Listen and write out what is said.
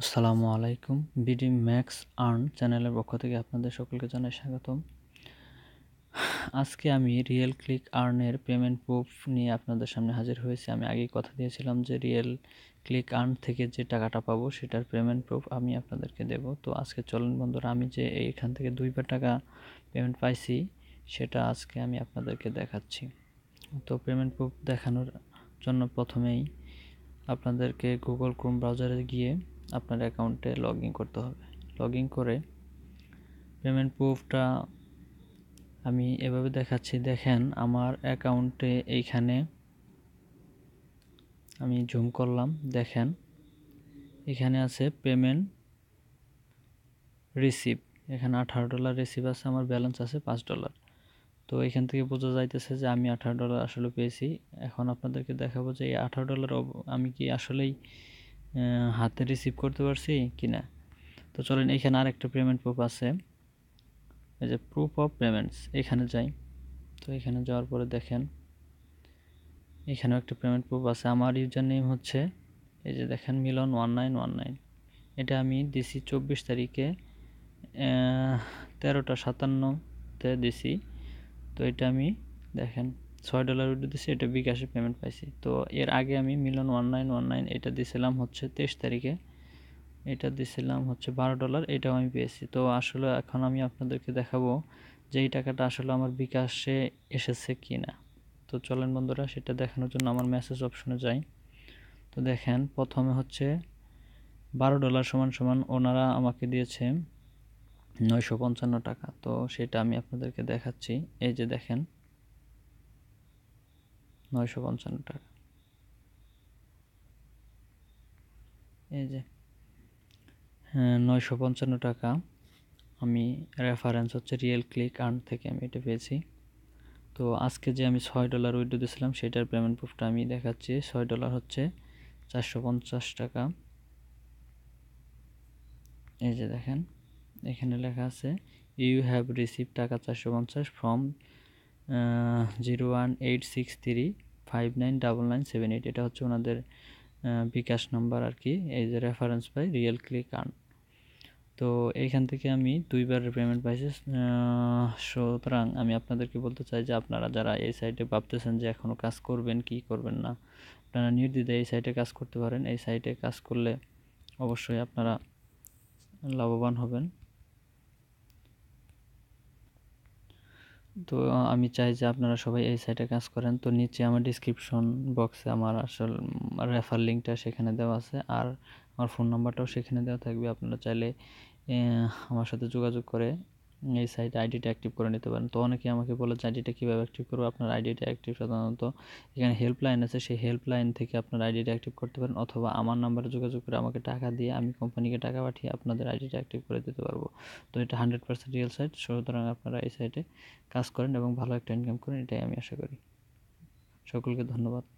আসসালামু আলাইকুম BD max earn চ্যানেলের পক্ষ থেকে আপনাদের সকলকে জানাই স্বাগতম আজকে আমি রিয়েল ক্লিক আর্নের পেমেন্ট প্রুফ নিয়ে আপনাদের সামনে হাজির হয়েছি আমি আগেই কথা দিয়েছিলাম যে রিয়েল ক্লিক আর্ন থেকে যে টাকাটা পাবো সেটার পেমেন্ট প্রুফ আমি আপনাদেরকে দেব তো আজকে চলুন বন্ধুরা আমি যে এইখান থেকে দুইবার টাকা পেমেন্ট পাইছি সেটা আজকে আমি আপনাদেরকে দেখাচ্ছি তো পেমেন্ট প্রুফ দেখানোর জন্য প্রথমেই আপনাদেরকে গুগল ক্রোম ব্রাউজারে গিয়ে আপনার অ্যাকাউন্টে লগ ইন করতে হবে লগ ইন করে পেমেন্ট প্রুফটা আমি এভাবে দেখাচ্ছি দেখেন আমার অ্যাকাউন্টে এইখানে আমি জুম করলাম দেখেন এখানে আছে পেমেন্ট রিসিভ এখানে আঠারো ডলার রিসিভ আছে আমার ব্যালেন্স আছে পাঁচ ডলার তো এখান থেকে বোঝা যাইতেছে যে আমি আঠারো ডলার আসলে পেয়েছি এখন আপনাদেরকে দেখাবো যে এই আঠারো ডলার আমি কি আসলেই হাতে রিসিভ করতে পারছি কি না তো চলেন এখানে আর একটা পেমেন্ট প্রুফ আছে এই যে প্রুফ অফ পেমেন্টস এখানে যাই তো এখানে যাওয়ার পরে দেখেন এখানেও একটা পেমেন্ট প্রুফ আছে আমার ইউজার নেম হচ্ছে এই যে দেখেন Milan one nine one nine এটা আমি দিছি চব্বিশ তারিখে তেরোটা সাতান্নতে দিছি তো এটা আমি দেখেন ছয় ডলার উঠে দিছি এটা বিকাশে পেমেন্ট পাইছি তো এর আগে আমি Milan one nine one nine এটা দিয়েছিলাম হচ্ছে তেইশ তারিখে এটা দিয়েছিলাম হচ্ছে বারো ডলার এটাও আমি পেয়েছি তো আসলে এখন আমি আপনাদেরকে দেখাবো যে এই টাকাটা আসলে আমার বিকাশে এসেছে কি না তো চলেন বন্ধুরা সেটা দেখানোর জন্য আমার মেসেজ অপশনে যাই তো দেখেন প্রথমে হচ্ছে বারো ডলার সমান সমান ওনারা আমাকে দিয়েছে নয়শো পঞ্চান্ন টাকা তো সেটা আমি আপনাদেরকে দেখাচ্ছি এই যে দেখেন নয়শো পঞ্চান্ন টাকা এই যে হ্যাঁ নয়শো পঞ্চান্ন টাকা আমি রেফারেন্স হচ্ছে রিয়েল ক্লিক আর্ন থেকে আমি এটা পেয়েছি তো আজকে যে আমি ছয় ডলার উইডো দিয়েছিলাম সেটার পেমেন্ট প্রুফটা আমি দেখাচ্ছি ছয় ডলার হচ্ছে চারশো পঞ্চাশ টাকা এই যে দেখেন এখানে লেখা আছে ইউ হ্যাভ রিসিভ টাকা চারশো পঞ্চাশ from zero one eight six three five nine double nine seven eight এটা হচ্ছে ওনাদের বিকাশ নাম্বার আর কি এই যে রেফারেন্স পাই রিয়েল ক্লিক আর্ন তো এইখান থেকে আমি দুইবার পেমেন্ট পাইছি সুতরাং আমি আপনাদেরকে বলতে চাই যে আপনারা যারা এই সাইটে ভাবতেছেন যে এখনও কাজ করবেন কি করবেন না আপনারা নির্দ্বিধায় এই সাইটে কাজ করতে পারেন এই সাইটে কাজ করলে অবশ্যই আপনারা লাভবান হবেন তো আমি চাই যে আপনারা সবাই এই সাইটে কাজ করেন তো নিচে আমার ডিসক্রিপশন বক্সে আমার আসল রেফার লিঙ্কটা সেখানে দেওয়া আছে আর আমার ফোন নাম্বারটাও সেখানে দেওয়া থাকবে আপনারা চাইলে আমার সাথে যোগাযোগ করে এই সাইটে আইডিটা অ্যাক্টিভ করে নিতে পারেন তো অনেকে আমাকে বলে যে আইডিটা কীভাবে অ্যাক্টিভ করবো আপনার আইডিটা অ্যাক্টিভ সাধারণত এখানে হেল্পলাইন আছে সেই হেল্পলাইন থেকে আপনার আইডিটা অ্যাক্টিভ করতে পারেন অথবা আমার নাম্বারে যোগাযোগ করে আমাকে টাকা দিয়ে আমি কোম্পানিকে টাকা পাঠিয়ে আপনাদের আইডিটা অ্যাক্টিভ করে দিতে পারবো তো এটা হান্ড্রেড পার্সেন্ট রিয়েল সাইট সুতরাং আপনারা এই সাইটে কাজ করেন এবং ভালো একটা ইনকাম করেন এটাই আমি আশা করি সকলকে ধন্যবাদ